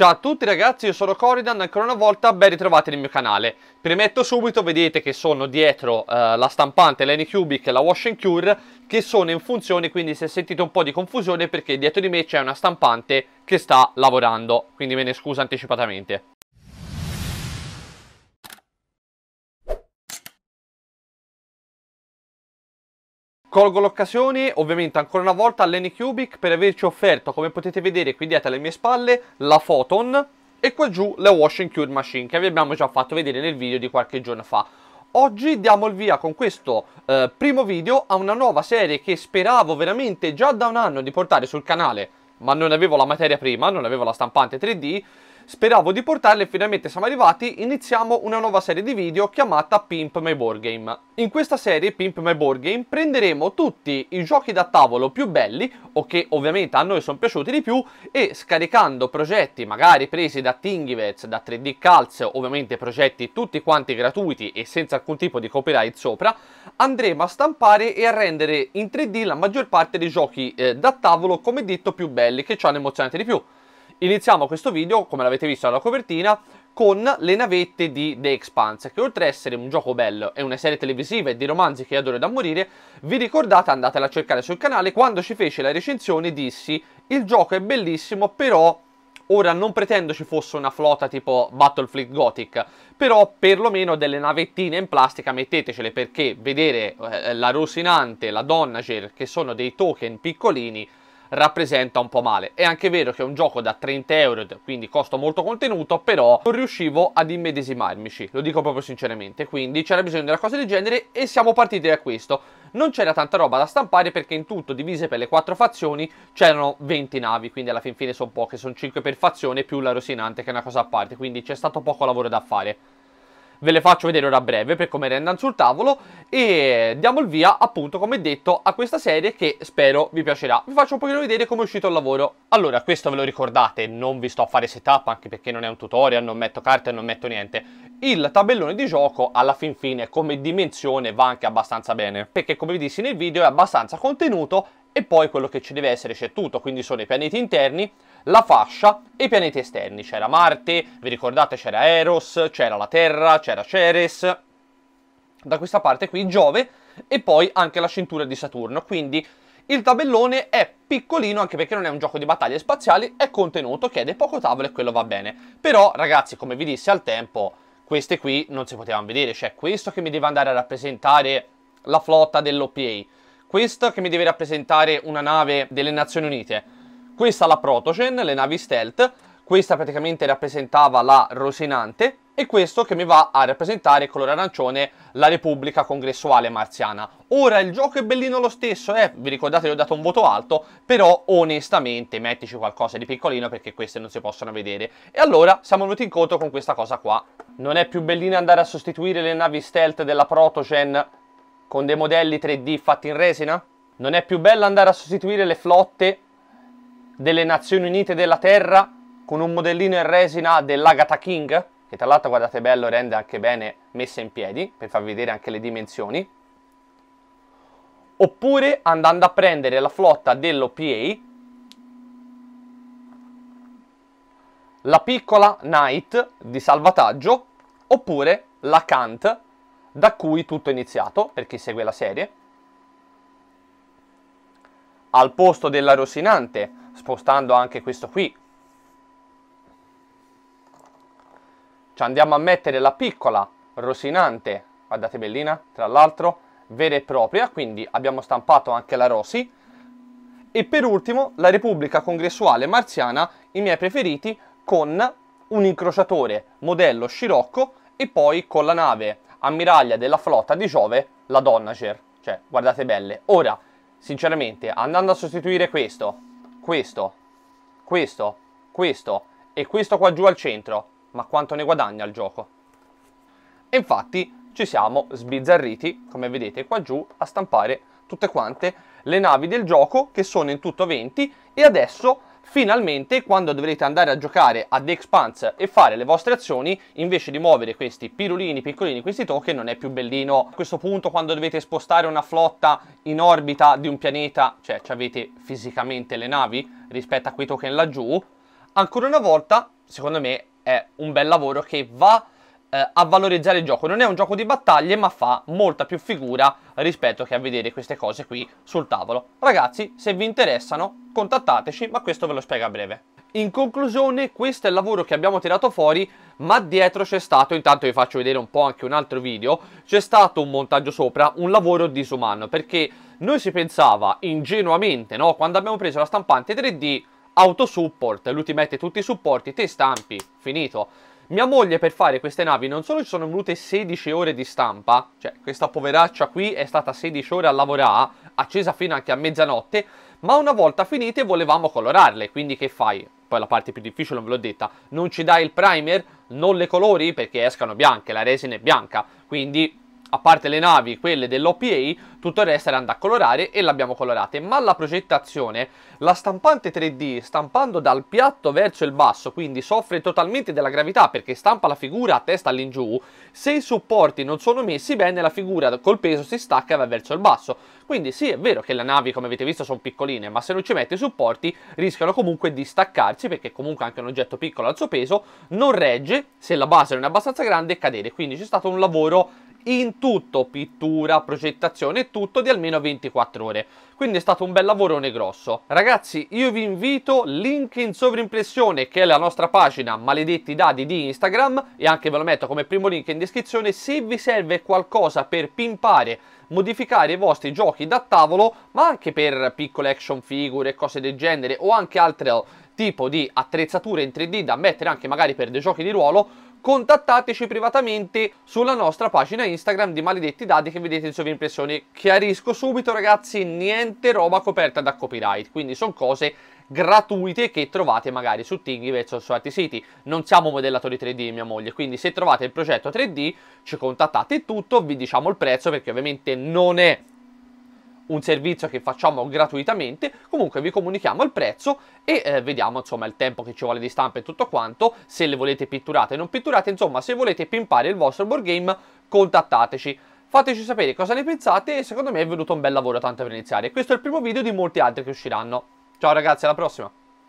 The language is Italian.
Ciao a tutti ragazzi, io sono Coridan, ancora una volta ben ritrovati nel mio canale. Premetto subito, vedete che sono dietro eh, la stampante, l'Anycubic e la Wash and Cure che sono in funzione, quindi se sentite un po' di confusione perché dietro di me c'è una stampante che sta lavorando, quindi me ne scuso anticipatamente. Colgo l'occasione ovviamente ancora una volta a Lenny Kubik per averci offerto, come potete vedere qui dietro alle mie spalle, la Photon e qua giù la Washing Cure Machine che vi abbiamo già fatto vedere nel video di qualche giorno fa. Oggi diamo il via con questo eh, primo video a una nuova serie che speravo veramente già da un anno di portare sul canale, ma non avevo la materia prima, non avevo la stampante 3D Speravo di portarle, finalmente siamo arrivati, iniziamo una nuova serie di video chiamata Pimp My Board Game. In questa serie, Pimp My Board Game, prenderemo tutti i giochi da tavolo più belli, o che ovviamente a noi sono piaciuti di più, e scaricando progetti magari presi da Thingiverse, da 3D Calz, ovviamente progetti tutti quanti gratuiti e senza alcun tipo di copyright sopra, andremo a stampare e a rendere in 3D la maggior parte dei giochi eh, da tavolo, come detto, più belli, che ci hanno emozionato di più. Iniziamo questo video, come l'avete visto dalla copertina, con le navette di The Expanse, che oltre ad essere un gioco bello e una serie televisiva e di romanzi che adoro da morire, vi ricordate, andatela a cercare sul canale, quando ci fece la recensione dissi il gioco è bellissimo, però ora non pretendo ci fosse una flotta tipo Battlefleet Gothic, però perlomeno delle navettine in plastica mettetecele perché vedere eh, la Rosinante, la Donnager, che sono dei token piccolini, rappresenta un po' male. È anche vero che è un gioco da 30 euro, quindi costo molto contenuto, però non riuscivo ad immedesimarmici, lo dico proprio sinceramente, quindi c'era bisogno di una cosa del genere e siamo partiti da questo. Non c'era tanta roba da stampare perché in tutto, divise per le quattro fazioni, c'erano 20 navi, quindi alla fin fine sono poche, sono 5 per fazione più la rosinante che è una cosa a parte, quindi c'è stato poco lavoro da fare ve le faccio vedere ora a breve per come rendano sul tavolo e diamo il via appunto come detto a questa serie che spero vi piacerà vi faccio un pochino vedere come è uscito il lavoro allora questo ve lo ricordate non vi sto a fare setup anche perché non è un tutorial non metto carte non metto niente il tabellone di gioco alla fin fine come dimensione va anche abbastanza bene perché come vi dissi nel video è abbastanza contenuto e poi quello che ci deve essere c'è tutto quindi sono i pianeti interni la fascia e i pianeti esterni. C'era Marte, vi ricordate c'era Eros, c'era la Terra, c'era Ceres. Da questa parte qui Giove e poi anche la cintura di Saturno. Quindi il tabellone è piccolino anche perché non è un gioco di battaglie spaziali, è contenuto, chiede poco tavolo e quello va bene. Però ragazzi, come vi disse al tempo, queste qui non si potevano vedere. Cioè questo che mi deve andare a rappresentare la flotta dell'OPA, questo che mi deve rappresentare una nave delle Nazioni Unite, questa la Protogen, le navi stealth, questa praticamente rappresentava la Rosinante e questo che mi va a rappresentare colore arancione la Repubblica Congressuale Marziana. Ora il gioco è bellino lo stesso, eh, vi ricordate che ho dato un voto alto, però onestamente mettici qualcosa di piccolino perché queste non si possono vedere. E allora siamo venuti incontro con questa cosa qua. Non è più bellino andare a sostituire le navi stealth della Protogen con dei modelli 3D fatti in resina? Non è più bello andare a sostituire le flotte delle Nazioni Unite della Terra con un modellino in resina dell'Agatha King, che tra l'altro guardate bello rende anche bene messa in piedi, per far vedere anche le dimensioni. Oppure andando a prendere la flotta dell'OPA, la piccola Knight di salvataggio, oppure la Kant, da cui tutto è iniziato, per chi segue la serie. Al posto della Rosinante spostando anche questo qui. Ci andiamo a mettere la piccola rosinante, guardate bellina, tra l'altro, vera e propria, quindi abbiamo stampato anche la Rosi. E per ultimo la Repubblica Congressuale Marziana, i miei preferiti, con un incrociatore modello Scirocco e poi con la nave ammiraglia della flotta di Giove, la Donnager. Cioè, guardate belle. Ora, sinceramente, andando a sostituire questo questo, questo, questo e questo qua giù al centro, ma quanto ne guadagna il gioco? E infatti ci siamo sbizzarriti, come vedete qua giù, a stampare tutte quante le navi del gioco che sono in tutto 20 e adesso Finalmente, quando dovrete andare a giocare ad The Expanse e fare le vostre azioni, invece di muovere questi pirulini piccolini, questi token, non è più bellino. A questo punto, quando dovete spostare una flotta in orbita di un pianeta, cioè ci avete fisicamente le navi rispetto a quei token laggiù, ancora una volta, secondo me, è un bel lavoro che va eh, a valorizzare il gioco. Non è un gioco di battaglie, ma fa molta più figura rispetto che a vedere queste cose qui sul tavolo. Ragazzi, se vi interessano, contattateci, ma questo ve lo spiego a breve. In conclusione, questo è il lavoro che abbiamo tirato fuori, ma dietro c'è stato, intanto vi faccio vedere un po' anche un altro video, c'è stato un montaggio sopra, un lavoro disumano, perché noi si pensava ingenuamente, no? Quando abbiamo preso la stampante 3D, autosupport, lui ti mette tutti i supporti, te stampi, finito. Mia moglie per fare queste navi non solo ci sono venute 16 ore di stampa, cioè questa poveraccia qui è stata 16 ore a lavorare, accesa fino anche a mezzanotte, ma una volta finite volevamo colorarle, quindi che fai? Poi la parte più difficile non ve l'ho detta, non ci dai il primer, non le colori perché escano bianche, la resina è bianca, quindi a parte le navi, quelle dell'OPA, tutto il resto era andato a colorare e l'abbiamo colorate. Ma la progettazione, la stampante 3D, stampando dal piatto verso il basso, quindi soffre totalmente della gravità perché stampa la figura a testa all'ingiù, se i supporti non sono messi bene la figura col peso si stacca e va verso il basso. Quindi sì, è vero che le navi, come avete visto, sono piccoline, ma se non ci mette i supporti rischiano comunque di staccarsi perché comunque anche un oggetto piccolo al suo peso non regge, se la base non è abbastanza grande, cadere. Quindi c'è stato un lavoro in tutto, pittura, progettazione tutto di almeno 24 ore. Quindi è stato un bel lavorone grosso. Ragazzi, io vi invito, link in sovrimpressione che è la nostra pagina Maledetti Dadi di Instagram e anche ve lo metto come primo link in descrizione se vi serve qualcosa per pimpare modificare i vostri giochi da tavolo, ma anche per piccole action figure, cose del genere o anche altro tipo di attrezzature in 3D da mettere anche magari per dei giochi di ruolo, contattateci privatamente sulla nostra pagina Instagram di Maledetti Dadi che vedete in sovrimpressione. Chiarisco subito ragazzi, niente roba coperta da copyright, quindi sono cose gratuite che trovate magari su Thingiverse o su altri siti. Non siamo modellatori 3D mia moglie, quindi se trovate il progetto 3D ci contattate tutto, vi diciamo il prezzo perché ovviamente non è un servizio che facciamo gratuitamente, comunque vi comunichiamo il prezzo e eh, vediamo insomma il tempo che ci vuole di stampa e tutto quanto, se le volete pitturate o non pitturate, insomma se volete pimpare il vostro board game contattateci. Fateci sapere cosa ne pensate e secondo me è venuto un bel lavoro tanto per iniziare. Questo è il primo video di molti altri che usciranno. Ciao ragazzi, alla prossima!